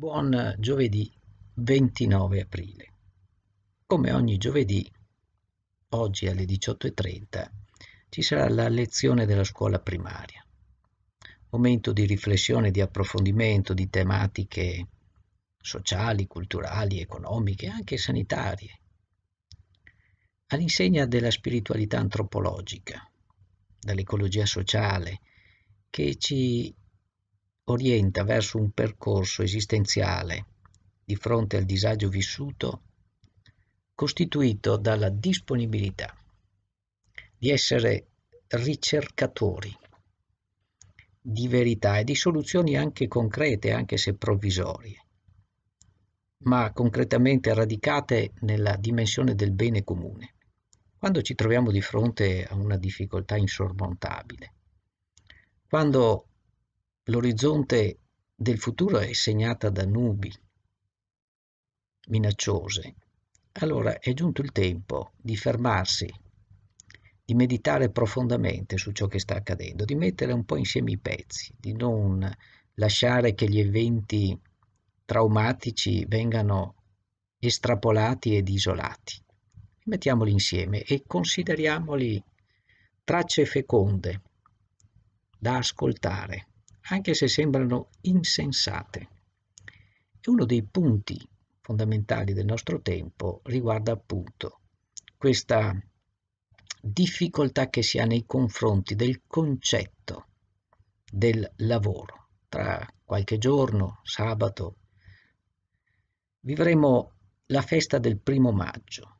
Buon giovedì 29 aprile. Come ogni giovedì, oggi alle 18.30, ci sarà la lezione della scuola primaria. Momento di riflessione, di approfondimento di tematiche sociali, culturali, economiche, e anche sanitarie, all'insegna della spiritualità antropologica, dall'ecologia sociale, che ci orienta verso un percorso esistenziale di fronte al disagio vissuto costituito dalla disponibilità di essere ricercatori di verità e di soluzioni anche concrete, anche se provvisorie, ma concretamente radicate nella dimensione del bene comune. Quando ci troviamo di fronte a una difficoltà insormontabile, quando L'orizzonte del futuro è segnata da nubi minacciose. Allora è giunto il tempo di fermarsi, di meditare profondamente su ciò che sta accadendo, di mettere un po' insieme i pezzi, di non lasciare che gli eventi traumatici vengano estrapolati ed isolati. Mettiamoli insieme e consideriamoli tracce feconde da ascoltare anche se sembrano insensate. E uno dei punti fondamentali del nostro tempo riguarda appunto questa difficoltà che si ha nei confronti del concetto del lavoro. Tra qualche giorno, sabato, vivremo la festa del primo maggio.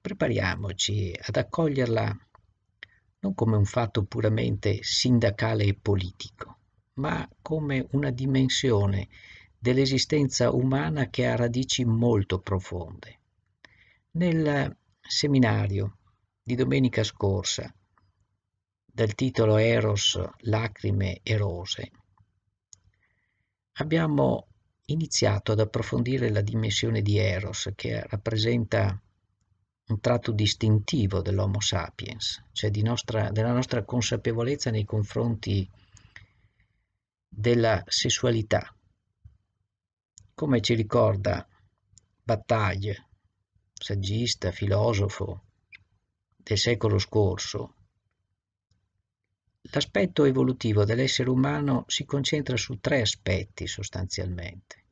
Prepariamoci ad accoglierla non come un fatto puramente sindacale e politico, ma come una dimensione dell'esistenza umana che ha radici molto profonde. Nel seminario di domenica scorsa, dal titolo Eros, lacrime e rose, abbiamo iniziato ad approfondire la dimensione di Eros che rappresenta un tratto distintivo dell'Homo sapiens, cioè nostra, della nostra consapevolezza nei confronti della sessualità, come ci ricorda Battaglia, saggista, filosofo del secolo scorso. L'aspetto evolutivo dell'essere umano si concentra su tre aspetti sostanzialmente.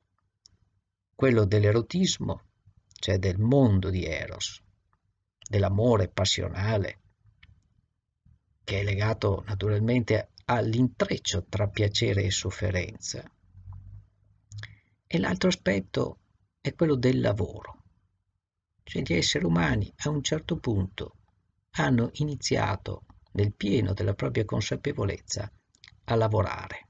Quello dell'erotismo, cioè del mondo di Eros, dell'amore passionale, che è legato naturalmente all'intreccio tra piacere e sofferenza. E l'altro aspetto è quello del lavoro. Cioè gli esseri umani a un certo punto hanno iniziato nel pieno della propria consapevolezza a lavorare.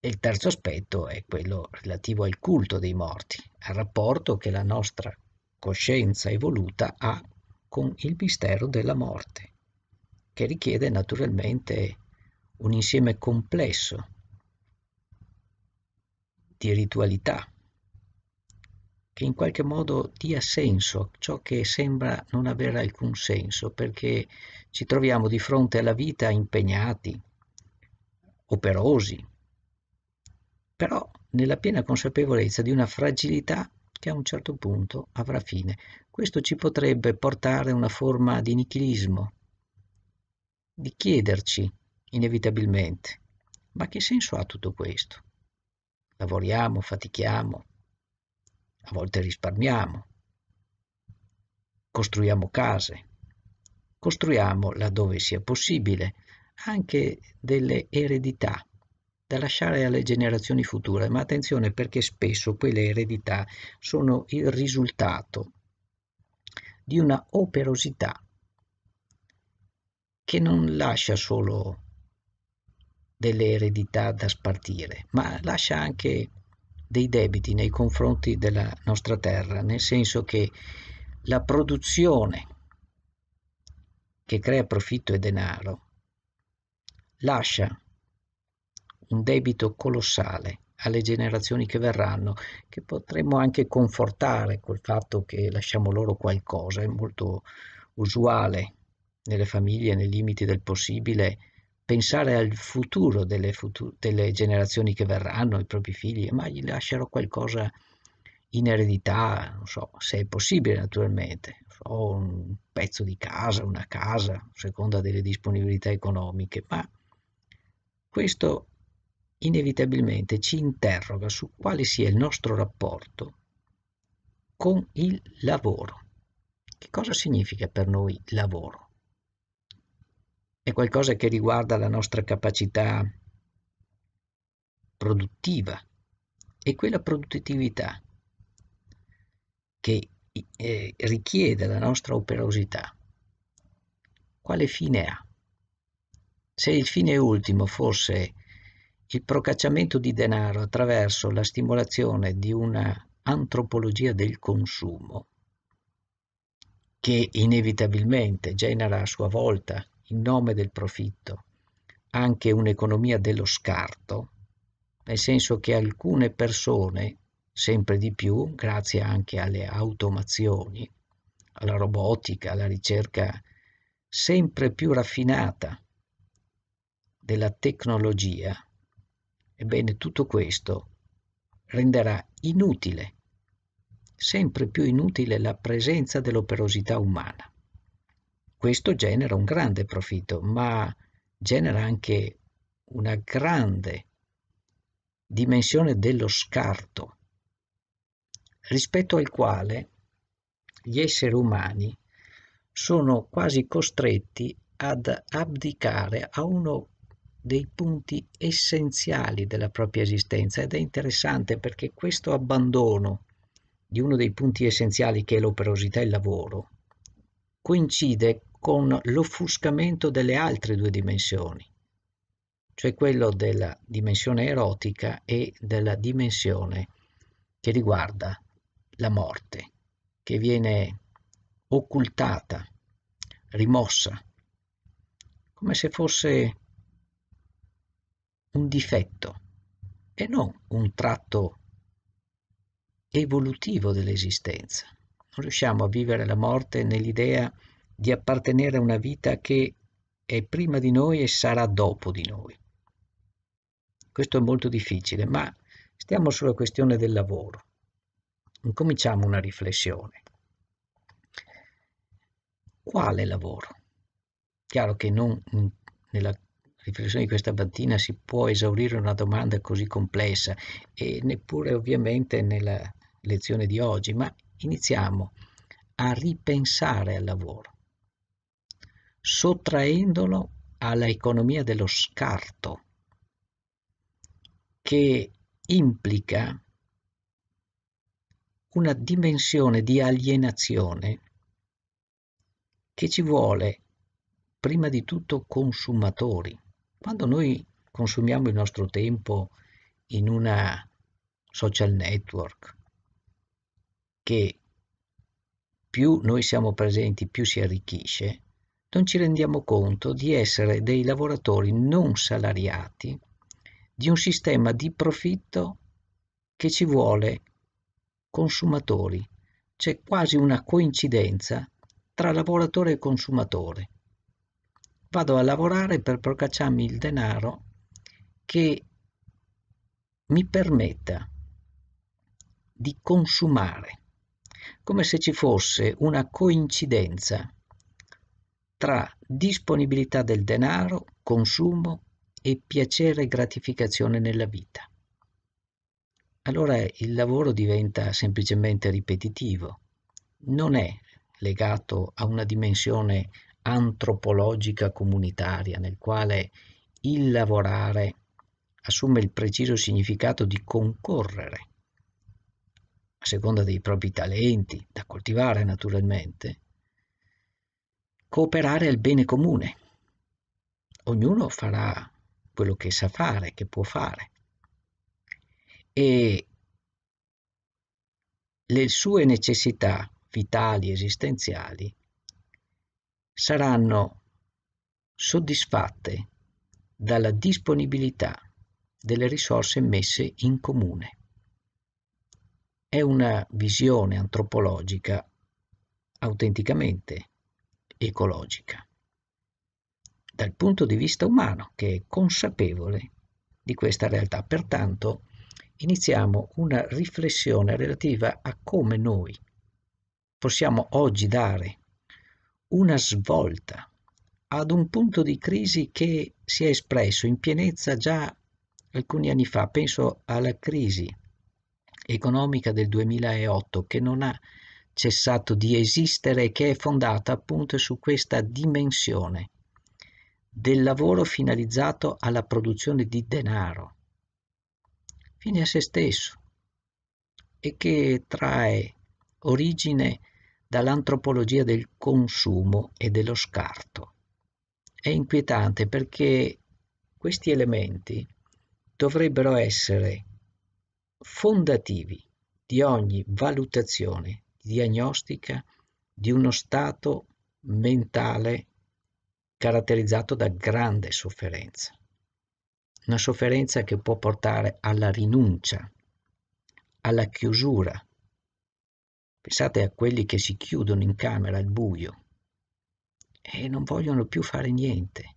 E il terzo aspetto è quello relativo al culto dei morti, al rapporto che la nostra coscienza evoluta ha con il mistero della morte che richiede naturalmente un insieme complesso di ritualità che in qualche modo dia senso a ciò che sembra non avere alcun senso, perché ci troviamo di fronte alla vita impegnati, operosi, però nella piena consapevolezza di una fragilità che a un certo punto avrà fine. Questo ci potrebbe portare a una forma di nichilismo, di chiederci inevitabilmente, ma che senso ha tutto questo? Lavoriamo, fatichiamo, a volte risparmiamo, costruiamo case, costruiamo laddove sia possibile anche delle eredità da lasciare alle generazioni future, ma attenzione perché spesso quelle eredità sono il risultato di una operosità che non lascia solo delle eredità da spartire, ma lascia anche dei debiti nei confronti della nostra terra, nel senso che la produzione che crea profitto e denaro lascia un debito colossale alle generazioni che verranno, che potremmo anche confortare col fatto che lasciamo loro qualcosa, è molto usuale nelle famiglie, nei limiti del possibile, pensare al futuro delle, futu- delle generazioni che verranno, ai propri figli, ma gli lascerò qualcosa in eredità, non so, se è possibile naturalmente, o un pezzo di casa, una casa, a seconda delle disponibilità economiche, ma questo inevitabilmente ci interroga su quale sia il nostro rapporto con il lavoro. Che cosa significa per noi lavoro? è qualcosa che riguarda la nostra capacità produttiva e quella produttività che eh, richiede la nostra operosità, quale fine ha? Se il fine ultimo fosse il procacciamento di denaro attraverso la stimolazione di una antropologia del consumo, che inevitabilmente genera a sua volta in nome del profitto, anche un'economia dello scarto, nel senso che alcune persone, sempre di più, grazie anche alle automazioni, alla robotica, alla ricerca sempre più raffinata della tecnologia, ebbene tutto questo renderà inutile, sempre più inutile la presenza dell'operosità umana questo genera un grande profitto, ma genera anche una grande dimensione dello scarto, rispetto al quale gli esseri umani sono quasi costretti ad abdicare a uno dei punti essenziali della propria esistenza ed è interessante perché questo abbandono di uno dei punti essenziali che è l'operosità e il lavoro coincide con l'offuscamento delle altre due dimensioni, cioè quello della dimensione erotica e della dimensione che riguarda la morte, che viene occultata, rimossa, come se fosse un difetto e non un tratto evolutivo dell'esistenza. Non riusciamo a vivere la morte nell'idea di appartenere a una vita che è prima di noi e sarà dopo di noi. Questo è molto difficile, ma stiamo sulla questione del lavoro. Incominciamo una riflessione. Quale lavoro? Chiaro che non nella riflessione di questa mattina si può esaurire una domanda così complessa e neppure ovviamente nella lezione di oggi, ma iniziamo a ripensare al lavoro sottraendolo alla economia dello scarto, che implica una dimensione di alienazione che ci vuole prima di tutto consumatori. Quando noi consumiamo il nostro tempo in una social network che più noi siamo presenti, più si arricchisce, non ci rendiamo conto di essere dei lavoratori non salariati di un sistema di profitto che ci vuole consumatori. C'è quasi una coincidenza tra lavoratore e consumatore. Vado a lavorare per procacciarmi il denaro che mi permetta di consumare, come se ci fosse una coincidenza tra disponibilità del denaro, consumo e piacere e gratificazione nella vita. Allora il lavoro diventa semplicemente ripetitivo, non è legato a una dimensione antropologica comunitaria nel quale il lavorare assume il preciso significato di concorrere, a seconda dei propri talenti, da coltivare naturalmente, cooperare al bene comune. Ognuno farà quello che sa fare, che può fare. E le sue necessità vitali, esistenziali, saranno soddisfatte dalla disponibilità delle risorse messe in comune. È una visione antropologica autenticamente ecologica, dal punto di vista umano che è consapevole di questa realtà. Pertanto iniziamo una riflessione relativa a come noi possiamo oggi dare una svolta ad un punto di crisi che si è espresso in pienezza già alcuni anni fa. Penso alla crisi economica del 2008 che non ha cessato di esistere che è fondata appunto su questa dimensione del lavoro finalizzato alla produzione di denaro, fine a se stesso, e che trae origine dall'antropologia del consumo e dello scarto. È inquietante perché questi elementi dovrebbero essere fondativi di ogni valutazione diagnostica di uno stato mentale caratterizzato da grande sofferenza, una sofferenza che può portare alla rinuncia, alla chiusura. Pensate a quelli che si chiudono in camera al buio e non vogliono più fare niente,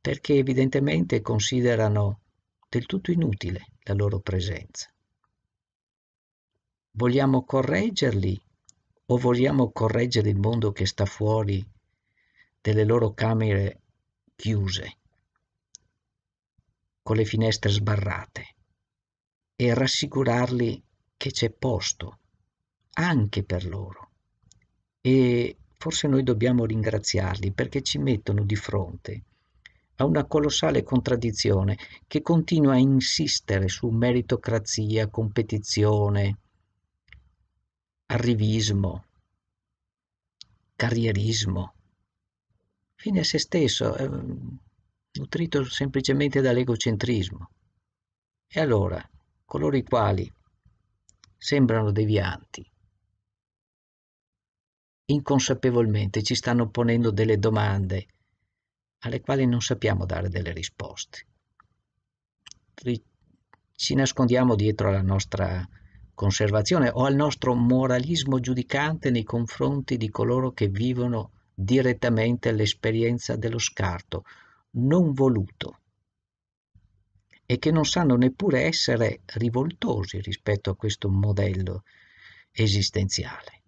perché evidentemente considerano del tutto inutile la loro presenza. Vogliamo correggerli o vogliamo correggere il mondo che sta fuori delle loro camere chiuse, con le finestre sbarrate, e rassicurarli che c'è posto anche per loro. E forse noi dobbiamo ringraziarli perché ci mettono di fronte a una colossale contraddizione che continua a insistere su meritocrazia, competizione, arrivismo, carrierismo, fine a se stesso, eh, nutrito semplicemente dall'egocentrismo. E allora, coloro i quali sembrano devianti, inconsapevolmente ci stanno ponendo delle domande alle quali non sappiamo dare delle risposte. Ci nascondiamo dietro alla nostra conservazione o al nostro moralismo giudicante nei confronti di coloro che vivono direttamente l'esperienza dello scarto, non voluto, e che non sanno neppure essere rivoltosi rispetto a questo modello esistenziale.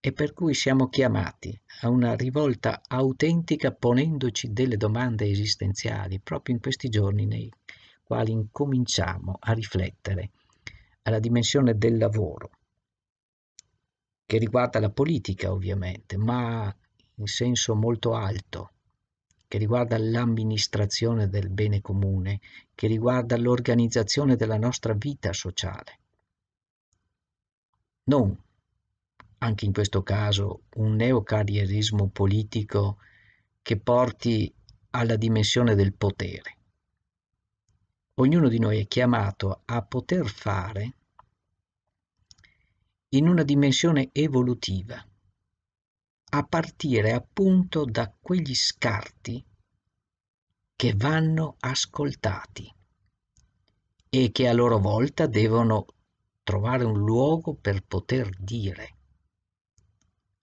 E per cui siamo chiamati a una rivolta autentica ponendoci delle domande esistenziali proprio in questi giorni nei quali incominciamo a riflettere alla dimensione del lavoro, che riguarda la politica ovviamente, ma in senso molto alto, che riguarda l'amministrazione del bene comune, che riguarda l'organizzazione della nostra vita sociale. Non, anche in questo caso, un neocarrierismo politico che porti alla dimensione del potere ognuno di noi è chiamato a poter fare in una dimensione evolutiva, a partire appunto da quegli scarti che vanno ascoltati e che a loro volta devono trovare un luogo per poter dire,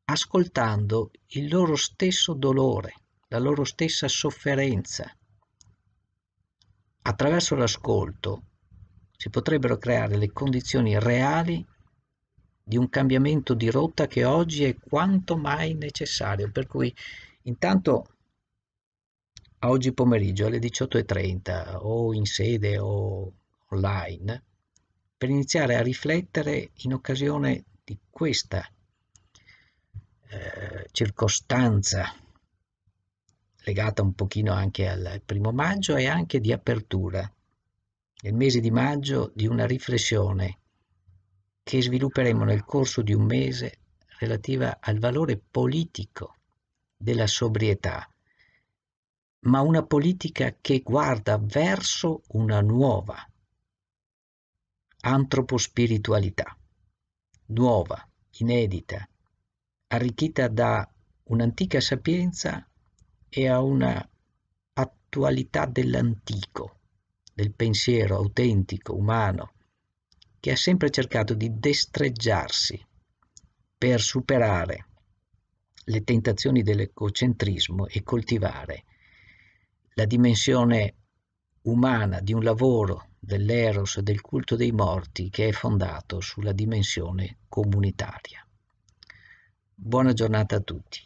ascoltando il loro stesso dolore, la loro stessa sofferenza, attraverso l'ascolto si potrebbero creare le condizioni reali di un cambiamento di rotta che oggi è quanto mai necessario. Per cui intanto a oggi pomeriggio alle 18.30 o in sede o online per iniziare a riflettere in occasione di questa eh, circostanza legata un pochino anche al primo maggio e anche di apertura nel mese di maggio di una riflessione che svilupperemo nel corso di un mese relativa al valore politico della sobrietà, ma una politica che guarda verso una nuova antropospiritualità, nuova, inedita, arricchita da un'antica sapienza e a una attualità dell'antico, del pensiero autentico, umano, che ha sempre cercato di destreggiarsi per superare le tentazioni dell'ecocentrismo e coltivare la dimensione umana di un lavoro dell'eros e del culto dei morti che è fondato sulla dimensione comunitaria. Buona giornata a tutti.